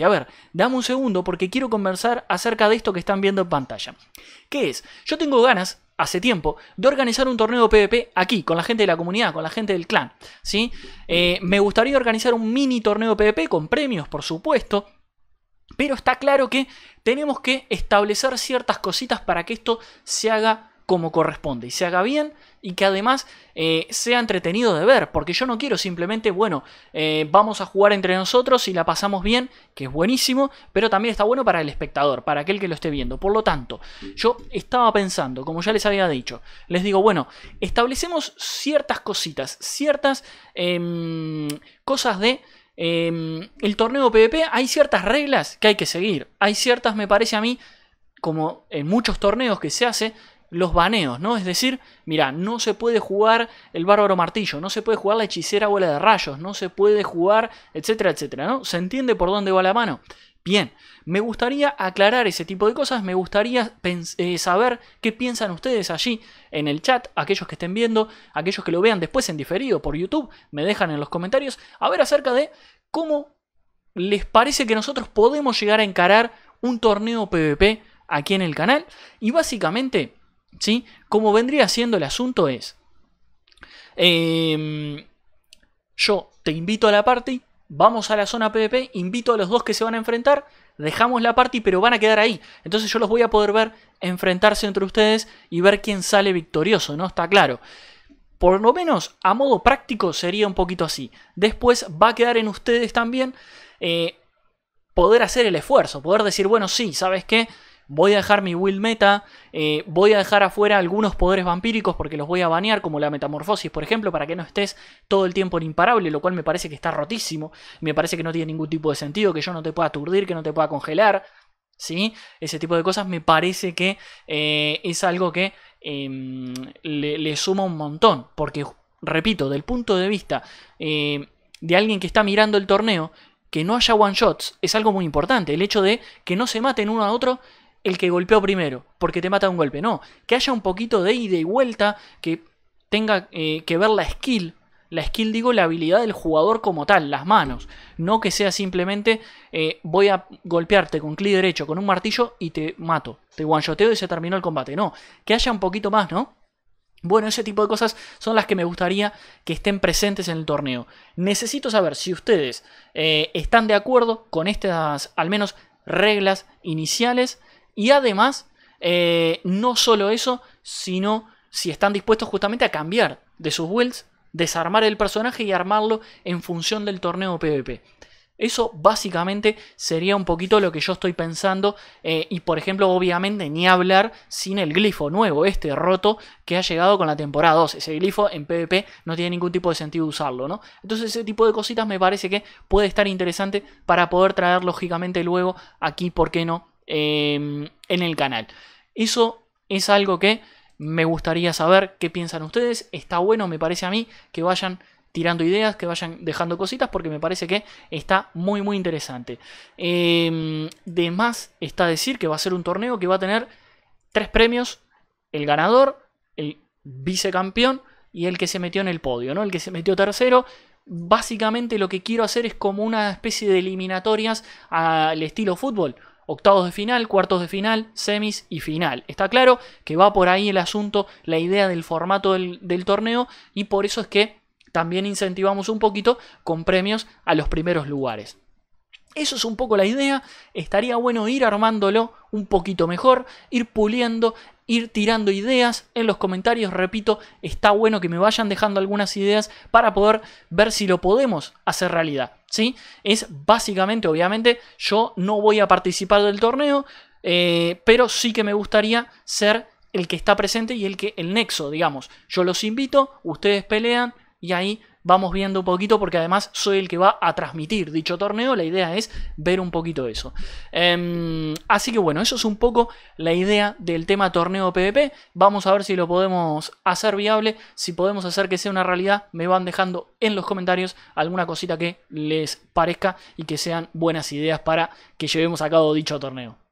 A ver, dame un segundo porque quiero conversar acerca de esto que están viendo en pantalla. ¿Qué es? Yo tengo ganas, hace tiempo, de organizar un torneo PvP aquí, con la gente de la comunidad, con la gente del clan. ¿sí? Eh, me gustaría organizar un mini torneo PvP con premios, por supuesto. Pero está claro que tenemos que establecer ciertas cositas para que esto se haga como corresponde y se haga bien y que además eh, sea entretenido de ver, porque yo no quiero simplemente, bueno, eh, vamos a jugar entre nosotros y la pasamos bien, que es buenísimo, pero también está bueno para el espectador, para aquel que lo esté viendo. Por lo tanto, yo estaba pensando, como ya les había dicho, les digo, bueno, establecemos ciertas cositas, ciertas em, cosas de... Em, el torneo PvP hay ciertas reglas que hay que seguir, hay ciertas, me parece a mí, como en muchos torneos que se hace, los baneos, ¿no? Es decir, mira, no se puede jugar el bárbaro martillo, no se puede jugar la hechicera bola de rayos, no se puede jugar, etcétera, etcétera, ¿no? ¿Se entiende por dónde va la mano? Bien, me gustaría aclarar ese tipo de cosas, me gustaría eh, saber qué piensan ustedes allí en el chat, aquellos que estén viendo, aquellos que lo vean después en diferido por YouTube, me dejan en los comentarios, a ver acerca de cómo les parece que nosotros podemos llegar a encarar un torneo PvP aquí en el canal y básicamente ¿sí? Como vendría siendo el asunto es, em, yo te invito a la party, vamos a la zona PvP, invito a los dos que se van a enfrentar, dejamos la party, pero van a quedar ahí. Entonces yo los voy a poder ver enfrentarse entre ustedes y ver quién sale victorioso, ¿no? Está claro. Por lo menos a modo práctico sería un poquito así. Después va a quedar en ustedes también eh, poder hacer el esfuerzo, poder decir, bueno, sí, ¿sabes qué? voy a dejar mi will meta, eh, voy a dejar afuera algunos poderes vampíricos porque los voy a banear, como la metamorfosis, por ejemplo, para que no estés todo el tiempo en imparable, lo cual me parece que está rotísimo, me parece que no tiene ningún tipo de sentido, que yo no te pueda aturdir, que no te pueda congelar, ¿sí? Ese tipo de cosas me parece que eh, es algo que em, le, le, suma un montón, porque, repito, del punto de vista eh, de alguien que está mirando el torneo, que no haya one shots es algo muy importante. El hecho de que no se maten uno a otro el que golpeó primero, porque te mata un golpe. No, que haya un poquito de ida y vuelta, que tenga eh, que ver la skill. La skill digo la habilidad del jugador como tal, las manos. No que sea simplemente eh, voy a golpearte con clic derecho, con un martillo y te mato. Te guanchoteo y se terminó el combate. No, que haya un poquito más, ¿no? Bueno, ese tipo de cosas son las que me gustaría que estén presentes en el torneo. Necesito saber si ustedes eh, están de acuerdo con estas, al menos, reglas iniciales y además, eh, no solo eso, sino si están dispuestos justamente a cambiar de sus builds, desarmar el personaje y armarlo en función del torneo PvP. Eso básicamente sería un poquito lo que yo estoy pensando. Eh, y por ejemplo, obviamente, ni hablar sin el glifo nuevo, este roto que ha llegado con la temporada 2. Ese glifo en PvP no tiene ningún tipo de sentido usarlo, ¿no? Entonces, ese tipo de cositas me parece que puede estar interesante para poder traer lógicamente luego aquí, ¿por qué no? Em, en el canal. Eso es algo que me gustaría saber qué piensan ustedes. Está bueno, me parece a mí, que vayan tirando ideas, que vayan dejando cositas, porque me parece que está muy, muy interesante. Em, de más está decir que va a ser un torneo que va a tener tres premios, el ganador, el vicecampeón y el que se metió en el podio, ¿no? El que se metió tercero. Básicamente lo que quiero hacer es como una especie de eliminatorias al estilo fútbol octavos de final, cuartos de final, semis y final. Está claro que va por ahí el asunto, la idea del formato del, torneo y por eso es que también incentivamos un poquito con premios a los primeros lugares. Eso es un poco la idea. Estaría bueno ir armándolo un poquito mejor, ir puliendo, ir tirando ideas en los comentarios. Repito, está bueno que me vayan dejando algunas ideas para poder ver si lo podemos hacer realidad. ¿sí? Es básicamente, obviamente, yo no voy a participar del torneo, eh, pero sí que me gustaría ser el que está presente y el que el nexo, digamos. Yo los invito, ustedes pelean y ahí vamos viendo un poquito porque además soy el que va a transmitir dicho torneo. La idea es ver un poquito eso. Em, así que bueno, eso es un poco la idea del tema torneo PvP. Vamos a ver si lo podemos hacer viable, si podemos hacer que sea una realidad. Me van dejando en los comentarios alguna cosita que les parezca y que sean buenas ideas para que llevemos a cabo dicho torneo.